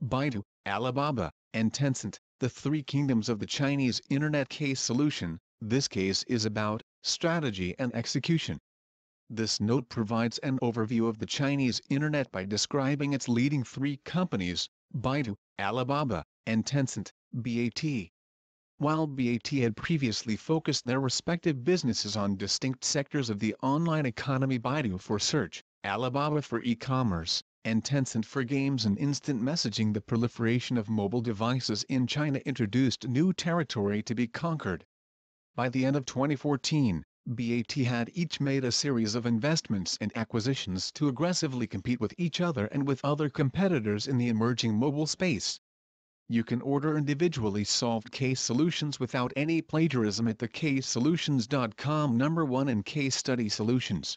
Baidu, Alibaba, and Tencent, the three kingdoms of the Chinese Internet case solution, this case is about strategy and execution. This note provides an overview of the Chinese Internet by describing its leading three companies, Baidu, Alibaba, and Tencent, BAT. While BAT had previously focused their respective businesses on distinct sectors of the online economy Baidu for search, Alibaba for e-commerce, and Tencent for games and instant messaging the proliferation of mobile devices in China introduced new territory to be conquered. By the end of 2014, BAT had each made a series of investments and acquisitions to aggressively compete with each other and with other competitors in the emerging mobile space. You can order individually solved case solutions without any plagiarism at the casesolutions.com number 1 and case study solutions.